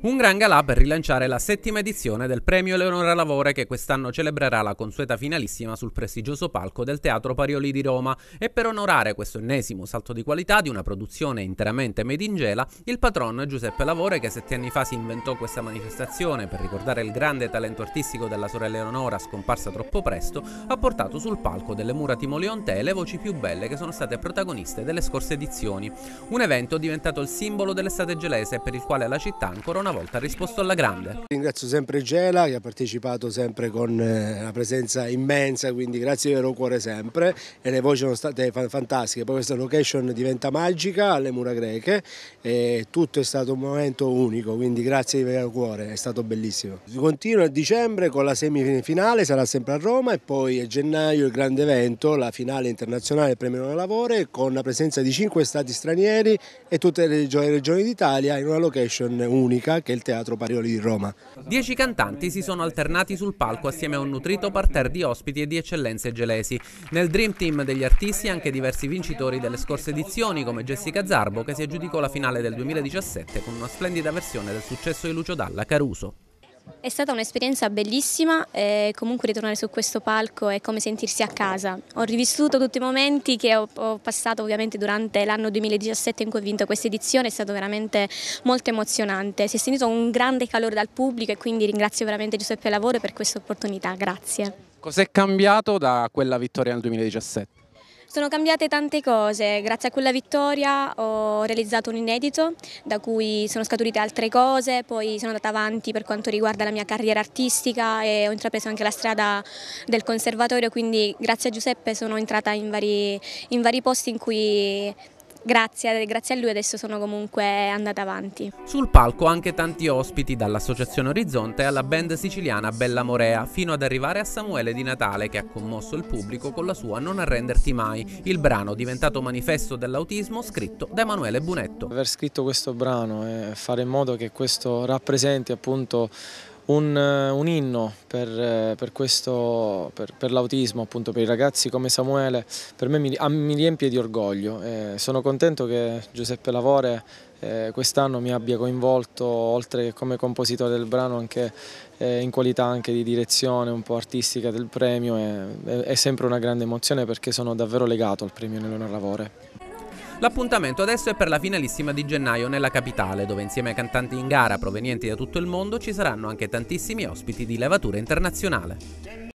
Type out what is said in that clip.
un gran galà per rilanciare la settima edizione del premio Eleonora Lavore che quest'anno celebrerà la consueta finalissima sul prestigioso palco del Teatro Parioli di Roma e per onorare questo ennesimo salto di qualità di una produzione interamente made in gela, il patron Giuseppe Lavore che sette anni fa si inventò questa manifestazione per ricordare il grande talento artistico della sorella Eleonora scomparsa troppo presto, ha portato sul palco delle mura timoleontee le voci più belle che sono state protagoniste delle scorse edizioni. Un evento diventato il simbolo dell'estate gelese per il quale la città ancora una una volta ha risposto alla grande. Ringrazio sempre Gela che ha partecipato sempre con eh, una presenza immensa, quindi grazie del loro cuore sempre e le voci sono state fantastiche, poi questa location diventa magica alle mura greche e tutto è stato un momento unico, quindi grazie di vero cuore, è stato bellissimo. Si continua a dicembre con la semifinale, sarà sempre a Roma e poi a gennaio il grande evento, la finale internazionale premio del lavoro con la presenza di cinque stati stranieri e tutte le regioni d'Italia in una location unica che è il Teatro Parioli di Roma. Dieci cantanti si sono alternati sul palco assieme a un nutrito parterre di ospiti e di eccellenze gelesi. Nel Dream Team degli artisti anche diversi vincitori delle scorse edizioni come Jessica Zarbo che si aggiudicò la finale del 2017 con una splendida versione del successo di Lucio Dalla Caruso. È stata un'esperienza bellissima e comunque ritornare su questo palco è come sentirsi a casa. Ho rivissuto tutti i momenti che ho, ho passato ovviamente durante l'anno 2017 in cui ho vinto questa edizione, è stato veramente molto emozionante. Si è sentito un grande calore dal pubblico e quindi ringrazio veramente Giuseppe Lavoro per questa opportunità, grazie. Cos'è cambiato da quella vittoria nel 2017? Sono cambiate tante cose, grazie a quella vittoria ho realizzato un inedito da cui sono scaturite altre cose, poi sono andata avanti per quanto riguarda la mia carriera artistica e ho intrapreso anche la strada del conservatorio, quindi grazie a Giuseppe sono entrata in vari, in vari posti in cui grazie, grazie, a lui adesso sono comunque andata avanti. Sul palco anche tanti ospiti dall'Associazione Orizzonte alla band siciliana Bella Morea, fino ad arrivare a Samuele di Natale che ha commosso il pubblico con la sua Non arrenderti mai, il brano diventato manifesto dell'autismo scritto da Emanuele Bunetto. Aver scritto questo brano e fare in modo che questo rappresenti appunto un, un inno per, per, per, per l'autismo, appunto per i ragazzi come Samuele, per me mi, mi riempie di orgoglio. Eh, sono contento che Giuseppe Lavore eh, quest'anno mi abbia coinvolto, oltre che come compositore del brano, anche eh, in qualità anche di direzione un po' artistica del premio. È, è, è sempre una grande emozione perché sono davvero legato al premio Nelone Lavore. L'appuntamento adesso è per la finalissima di gennaio nella capitale, dove insieme ai cantanti in gara provenienti da tutto il mondo ci saranno anche tantissimi ospiti di levatura internazionale.